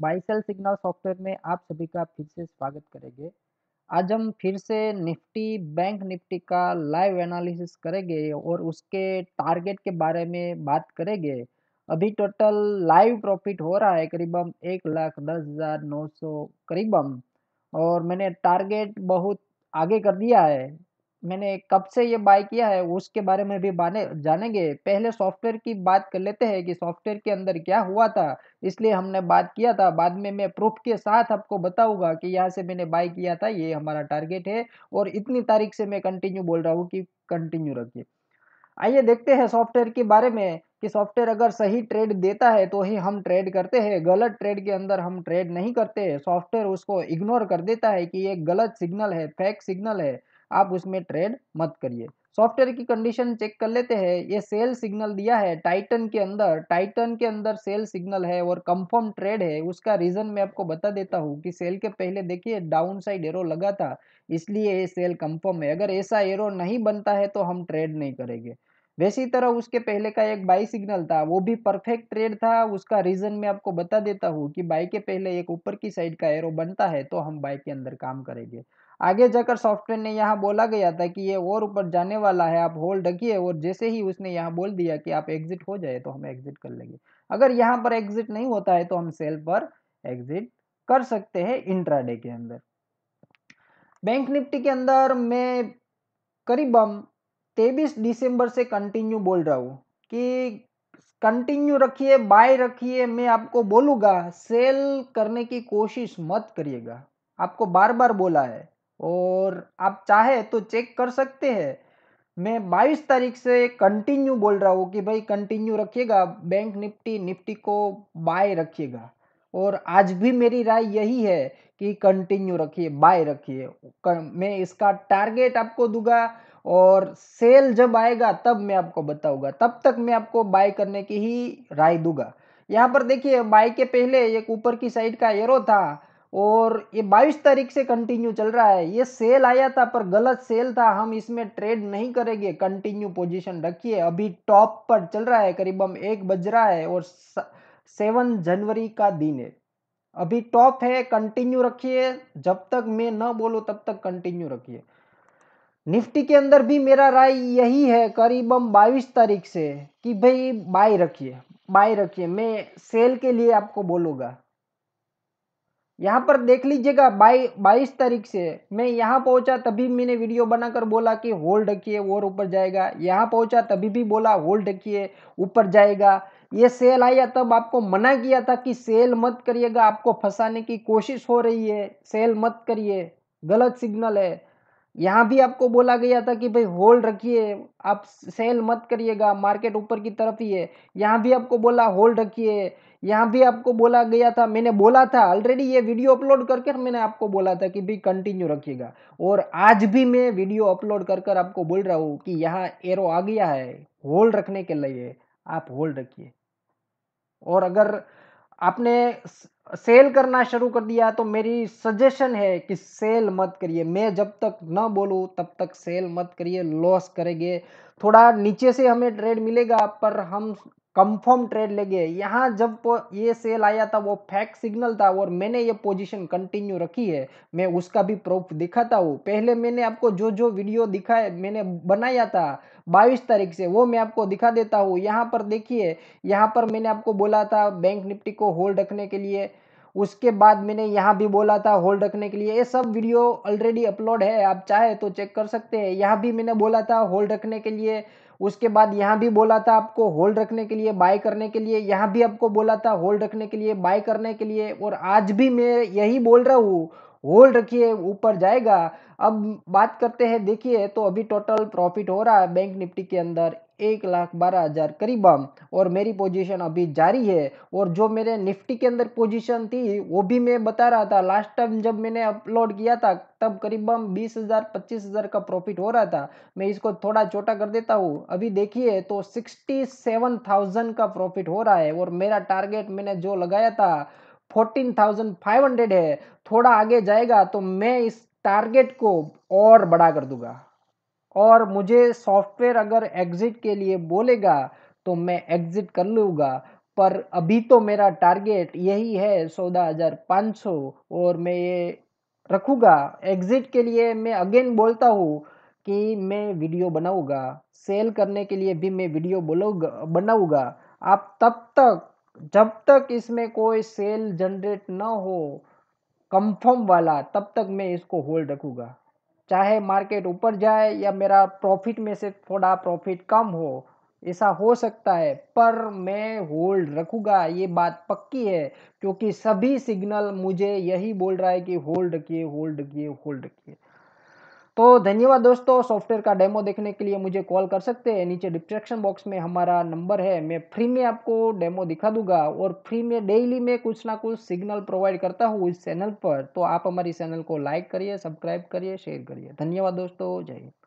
buy sell signal software में आप सभी का फिर से स्वागत करेंगे आज हम फिर से निफ्टी बैंक निफ्टी का लाइव एनालिसिस करेंगे और उसके टारगेट के बारे में बात करेंगे अभी टोटल लाइव प्रॉफिट हो रहा है करीबम एक लाख दस हज़ार नौ सौ करीबम और मैंने टारगेट बहुत आगे कर दिया है मैंने कब से ये बाय किया है उसके बारे में भी बाने जानेंगे पहले सॉफ्टवेयर की बात कर लेते हैं कि सॉफ्टवेयर के अंदर क्या हुआ था इसलिए हमने बात किया था बाद में मैं प्रूफ के साथ आपको बताऊंगा कि यहाँ से मैंने बाय किया था ये हमारा टारगेट है और इतनी तारीख से मैं कंटिन्यू बोल रहा हूँ कि कंटिन्यू रखिए आइए देखते हैं सॉफ्टवेयर के बारे में कि सॉफ्टवेयर अगर सही ट्रेड देता है तो ही हम ट्रेड करते हैं गलत ट्रेड के अंदर हम ट्रेड नहीं करते सॉफ्टवेयर उसको इग्नोर कर देता है कि ये गलत सिग्नल है फेक सिग्नल है आप उसमें ट्रेड मत करिए सॉफ्टवेयर की कंडीशन चेक कर लेते हैं ये सेल सिग्नल दिया है टाइटन के अंदर टाइटन के अंदर सेल सिग्नल है और कंफर्म ट्रेड है उसका रीज़न मैं आपको बता देता हूँ कि सेल के पहले देखिए डाउन साइड एरो लगा था इसलिए ये सेल कंफर्म है अगर ऐसा एरो नहीं बनता है तो हम ट्रेड नहीं करेंगे वैसी तरह उसके पहले का एक बाई सिग्नल था वो भी परफेक्ट ट्रेड था उसका रीज़न मैं आपको बता देता हूँ कि बाई के पहले एक ऊपर की साइड का एरो बनता है तो हम बाई के अंदर काम करेंगे आगे जाकर सॉफ्टवेयर ने यहाँ बोला गया था कि ये और ऊपर जाने वाला है आप होल्ड रखिए और जैसे ही उसने यहाँ बोल दिया कि आप एग्जिट हो जाए तो हम एग्जिट कर लेंगे अगर यहाँ पर एग्जिट नहीं होता है तो हम सेल पर एग्जिट कर सकते हैं इंट्राडे के अंदर बैंक निफ्टी के अंदर मैं करीबम तेबीस दिसंबर से कंटिन्यू बोल रहा हूँ कि कंटिन्यू रखिए बाय रखिए मैं आपको बोलूँगा सेल करने की कोशिश मत करिएगा आपको बार बार बोला है और आप चाहे तो चेक कर सकते हैं मैं बाईस तारीख से कंटिन्यू बोल रहा हूँ कि भाई कंटिन्यू रखिएगा बैंक निफ्टी निफ्टी को बाय रखिएगा और आज भी मेरी राय यही है कि कंटिन्यू रखिए बाय रखिए मैं इसका टारगेट आपको दूंगा और सेल जब आएगा तब मैं आपको बताऊंगा तब तक मैं आपको बाय करने की ही राय दूंगा यहाँ पर देखिए बाय के पहले एक ऊपर की साइड का एरो था और ये 22 तारीख से कंटिन्यू चल रहा है ये सेल आया था पर गलत सेल था हम इसमें ट्रेड नहीं करेंगे कंटिन्यू पोजीशन रखिए अभी टॉप पर चल रहा है हम एक बज रहा है और सेवन जनवरी का दिन है अभी टॉप है कंटिन्यू रखिए जब तक मैं न बोलूँ तब तक कंटिन्यू रखिए निफ्टी के अंदर भी मेरा राय यही है करीबन बाईस तारीख से कि भाई बाय रखिए बाय रखिए मैं सेल के लिए आपको बोलूँगा यहाँ पर देख लीजिएगा बाई बाईस तारीख से मैं यहाँ पहुँचा तभी मैंने वीडियो बनाकर बोला कि होल्ड रखिए और ऊपर जाएगा यहाँ पहुँचा तभी भी बोला होल्ड रखिए ऊपर जाएगा ये सेल आया तब आपको मना किया था कि सेल मत करिएगा आपको फंसाने की कोशिश हो रही है सेल मत करिए गलत सिग्नल है यहाँ भी आपको बोला गया था कि भाई होल्ड रखिए आप सेल मत करिएगा मार्केट ऊपर की तरफ ही है यहाँ भी आपको बोला होल्ड रखिए यहाँ भी आपको बोला गया था मैंने बोला था ऑलरेडी ये वीडियो अपलोड करके मैंने आपको बोला था कि भाई कंटिन्यू रखिएगा और आज भी मैं वीडियो अपलोड कर कर आपको बोल रहा हूँ कि यहाँ एरो आ गया है होल्ड रखने के लिए आप होल्ड रखिए और अगर आपने सेल करना शुरू कर दिया तो मेरी सजेशन है कि सेल मत करिए मैं जब तक न बोलूँ तब तक सेल मत करिए लॉस करेंगे थोड़ा नीचे से हमें ट्रेड मिलेगा पर हम कंफर्म ट्रेड लेंगे यहाँ जब ये सेल आया था वो फैक सिग्नल था और मैंने ये पोजीशन कंटिन्यू रखी है मैं उसका भी प्रूफ दिखाता हूँ पहले मैंने आपको जो जो वीडियो दिखाए मैंने बनाया था 22 तारीख से वो मैं आपको दिखा देता हूँ यहाँ पर देखिए यहाँ पर मैंने आपको बोला था बैंक निफ्टी को होल्ड रखने के लिए उसके बाद मैंने यहाँ भी बोला था होल्ड रखने के लिए ये सब वीडियो ऑलरेडी अपलोड है आप चाहे तो चेक कर सकते हैं यहाँ भी मैंने बोला था होल्ड रखने के लिए उसके बाद यहाँ भी बोला था आपको होल्ड रखने के लिए बाय करने के लिए यहाँ भी आपको बोला था होल्ड रखने के लिए बाय करने के लिए और आज भी मैं यही बोल रहा हूँ होल्ड रखिए ऊपर जाएगा अब बात करते हैं देखिए तो अभी टोटल प्रॉफिट हो रहा है बैंक निफ्टी के अंदर एक लाख बारह हज़ार करीब और मेरी पोजीशन अभी जारी है और जो मेरे निफ्टी के अंदर पोजीशन थी वो भी मैं बता रहा था लास्ट टाइम जब मैंने अपलोड किया था तब करीब बीस हज़ार पच्चीस हज़ार का प्रॉफिट हो रहा था मैं इसको थोड़ा छोटा कर देता हूँ अभी देखिए तो सिक्सटी सेवन थाउजेंड का प्रॉफिट हो रहा है और मेरा टारगेट मैंने जो लगाया था फोर्टीन थाउजेंड फाइव हंड्रेड है थोड़ा आगे जाएगा तो मैं इस टारगेट को और बड़ा कर दूंगा और मुझे सॉफ्टवेयर अगर एग्ज़िट के लिए बोलेगा तो मैं एग्ज़िट कर लूँगा पर अभी तो मेरा टारगेट यही है चौदह हज़ार पाँच सौ और मैं ये रखूँगा एग्ज़िट के लिए मैं अगेन बोलता हूँ कि मैं वीडियो बनाऊँगा सेल करने के लिए भी मैं वीडियो बोलूँगा बनाऊँगा आप तब तक जब तक इसमें कोई सेल जनरेट ना हो कंफर्म वाला तब तक मैं इसको होल्ड रखूँगा चाहे मार्केट ऊपर जाए या मेरा प्रॉफिट में से थोड़ा प्रॉफिट कम हो ऐसा हो सकता है पर मैं होल्ड रखूंगा ये बात पक्की है क्योंकि सभी सिग्नल मुझे यही बोल रहा है कि होल्ड रखिए होल्ड रखिए होल्ड रखिए तो धन्यवाद दोस्तों सॉफ्टवेयर का डेमो देखने के लिए मुझे कॉल कर सकते हैं नीचे डिस्क्रिप्शन बॉक्स में हमारा नंबर है मैं फ्री में आपको डेमो दिखा दूंगा और फ्री में डेली में कुछ ना कुछ सिग्नल प्रोवाइड करता हूँ इस चैनल पर तो आप हमारी चैनल को लाइक करिए सब्सक्राइब करिए शेयर करिए धन्यवाद दोस्तों जय हिंद